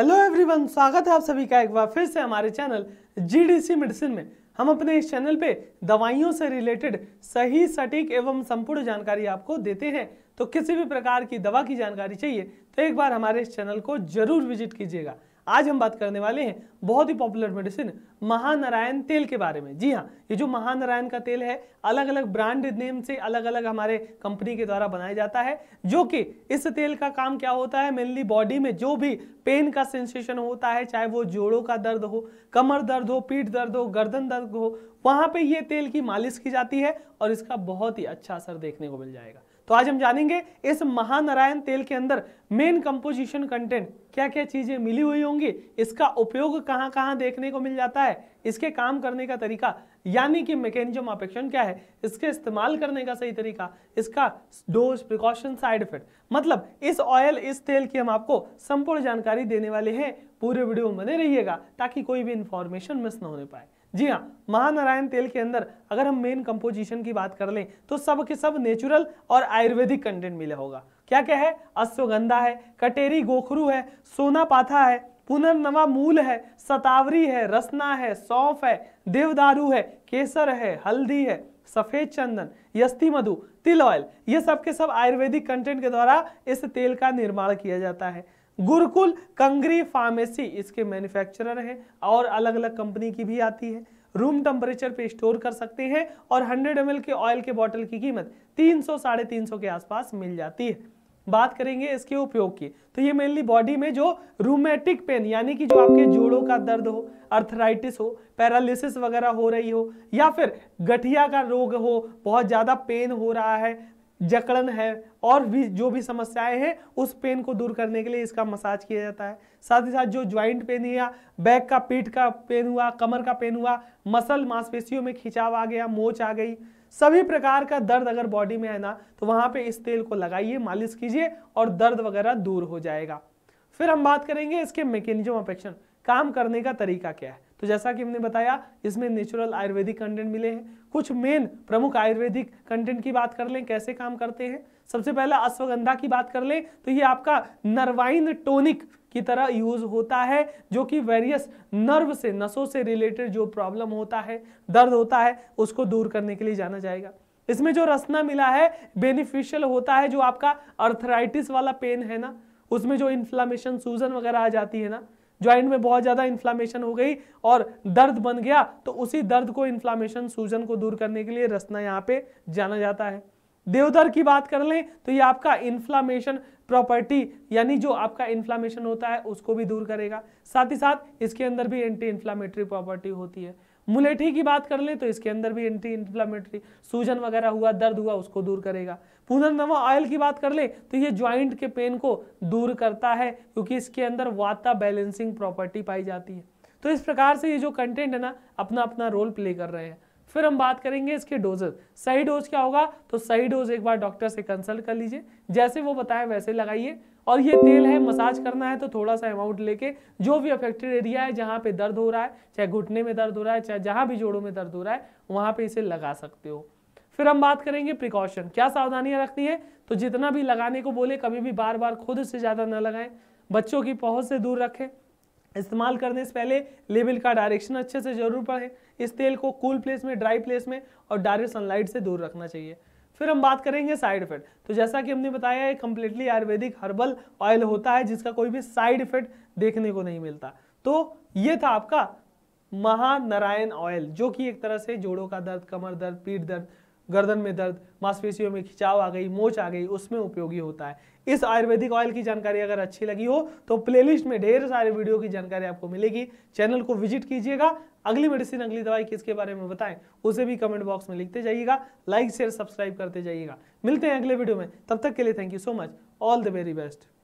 hello everyone स्वागत है आप सभी का एक बार फिर से हमारे चैनल जीडीसी मेडिसिन में हम अपने इस चैनल पे दवाइयों से रिलेटेड सही सटीक एवं संपूर्ण जानकारी आपको देते हैं तो किसी भी प्रकार की दवा की जानकारी चाहिए तो एक बार हमारे इस चैनल को जरूर विजिट कीजिएगा आज हम बात करने वाले हैं बहुत ही पॉपुलर मेडिसिन महानारायण तेल के बारे में जी हाँ ये जो महानारायण का तेल है अलग अलग ब्रांड नेम से अलग अलग हमारे कंपनी के द्वारा बनाया जाता है जो कि इस तेल का काम क्या होता है मेनली बॉडी में जो भी पेन का सेंसेशन होता है चाहे वो जोड़ों का दर्द हो कमर दर्द हो पीठ दर्द हो गर्दन दर्द हो वहाँ पर ये तेल की मालिश की जाती है और इसका बहुत ही अच्छा असर देखने को मिल जाएगा तो आज हम जानेंगे इस महानारायण तेल के अंदर मेन कंपोजिशन कंटेंट क्या क्या चीज़ें मिली हुई होंगी इसका उपयोग कहाँ कहाँ देखने को मिल जाता है इसके काम करने का तरीका यानी कि मैकेनिज्म अपेक्षण क्या है इसके इस्तेमाल करने का सही तरीका इसका डोज प्रिकॉशन साइड इफेक्ट मतलब इस ऑयल इस तेल की हम आपको संपूर्ण जानकारी देने वाले हैं पूरे वीडियो में बने रहिएगा ताकि कोई भी इंफॉर्मेशन मिस ना होने पाए जी हाँ महानारायण तेल के अंदर अगर हम मेन कंपोजिशन की बात कर लें तो सब के सब नेचुरल और आयुर्वेदिक कंटेंट मिले होगा क्या क्या है अश्वगंधा है कटेरी गोखरू है सोना पाथा है पुनर्नवा मूल है सतावरी है रसना है सौंफ है देवदारू है केसर है हल्दी है सफेद चंदन यस्ती मधु तिल ऑयल ये सब के सब आयुर्वेदिक कंटेंट के द्वारा इस तेल का निर्माण किया जाता है गुरुकुल कंगरी फार्मेसी इसके मैन्युफैक्चरर हैं और अलग अलग कंपनी की भी आती है रूम टेम्परेचर पे स्टोर कर सकते हैं और 100 एम के ऑयल के बॉटल की कीमत 300 सौ साढ़े तीन के आसपास मिल जाती है बात करेंगे इसके उपयोग की तो ये मेनली बॉडी में जो रूमेटिक पेन यानी कि जो आपके जोड़ों का दर्द हो अर्थराइटिस हो पैरालिसिस वगैरह हो रही हो या फिर गठिया का रोग हो बहुत ज़्यादा पेन हो रहा है जकड़न है और भी जो भी समस्याएं हैं उस पेन को दूर करने के लिए इसका मसाज किया जाता है साथ ही साथ जो ज्वाइंट पेन या बैक का पीठ का पेन हुआ कमर का पेन हुआ मसल मांसपेशियों में खिंचाव आ गया मोच आ गई सभी प्रकार का दर्द अगर बॉडी में है ना तो वहां पे इस तेल को लगाइए मालिश कीजिए और दर्द वगैरह दूर हो जाएगा फिर हम बात करेंगे इसके मैकेनिज्म ऑफ एक्शन काम करने का तरीका क्या है तो जैसा कि हमने बताया इसमें नेचुरल आयुर्वेदिक कंटेंट मिले हैं कुछ मेन प्रमुख आयुर्वेदिक कंटेंट की बात कर लें कैसे काम करते हैं सबसे पहला अश्वगंधा की बात कर लें तो ये आपका नर्वाइन टोनिक की तरह यूज होता है जो कि वेरियस नर्व से नसों से रिलेटेड जो प्रॉब्लम होता है दर्द होता है उसको दूर करने के लिए जाना जाएगा इसमें जो रसना मिला है बेनिफिशियल होता है जो आपका अर्थराइटिस वाला पेन है ना उसमें जो इन्फ्लामेशन सूजन वगैरह आ जाती है ना ज्वाइंट में बहुत ज़्यादा इन्फ्लामेशन हो गई और दर्द बन गया तो उसी दर्द को इन्फ्लामेशन सूजन को दूर करने के लिए रसना यहाँ पे जाना जाता है देवदर की बात कर लें तो ये आपका इन्फ्लामेशन प्रॉपर्टी यानी जो आपका इन्फ्लामेशन होता है उसको भी दूर करेगा साथ ही साथ इसके अंदर भी एंटी इन्फ्लामेटरी प्रॉपर्टी होती है मुलेठी की बात कर ले तो इसके अंदर भी एंटी इंफ्लामेटरी सूजन वगैरह हुआ दर्द हुआ उसको दूर करेगा नवा ऑयल की बात कर ले तो ये ज्वाइंट के पेन को दूर करता है क्योंकि इसके अंदर वाता बैलेंसिंग प्रॉपर्टी पाई जाती है तो इस प्रकार से ये जो कंटेंट है ना अपना अपना रोल प्ले कर रहे हैं फिर हम बात करेंगे इसके डोजेस सही डोज क्या होगा तो सही डोज एक बार डॉक्टर से कंसल्ट कर लीजिए जैसे वो बताए वैसे लगाइए और ये तेल है मसाज करना है तो थोड़ा सा अमाउंट लेके जो भी अफेक्टेड एरिया है जहाँ पे दर्द हो रहा है चाहे घुटने में दर्द हो रहा है चाहे जहाँ भी जोड़ों में दर्द हो रहा है वहाँ पे इसे लगा सकते हो फिर हम बात करेंगे प्रिकॉशन क्या सावधानियां रखनी है तो जितना भी लगाने को बोले कभी भी बार बार खुद से ज़्यादा ना लगाएं बच्चों की पहुंच से दूर रखें इस्तेमाल करने से पहले लेबल का डायरेक्शन अच्छे से जरूर पढ़ें इस तेल को कूल प्लेस में ड्राई प्लेस में और डायरेक्ट सनलाइट से दूर रखना चाहिए फिर हम बात करेंगे साइड इफेक्ट तो जैसा कि हमने बताया है कम्प्लीटली आयुर्वेदिक हर्बल ऑयल होता है जिसका कोई भी साइड इफेक्ट देखने को नहीं मिलता तो ये था आपका महानारायण ऑयल जो कि एक तरह से जोड़ों का दर्द कमर दर्द पीठ दर्द गर्दन में दर्द मांसपेशियों में खिंचाव आ गई मोच आ गई उसमें उपयोगी होता है इस आयुर्वेदिक ऑयल की जानकारी अगर अच्छी लगी हो तो प्लेलिस्ट में ढेर सारे वीडियो की जानकारी आपको मिलेगी चैनल को विजिट कीजिएगा अगली मेडिसिन अगली दवाई किसके बारे में बताएं उसे भी कमेंट बॉक्स में लिखते जाइएगा लाइक शेयर सब्सक्राइब करते जाइएगा मिलते हैं अगले वीडियो में तब तक के लिए thank you so much all the very best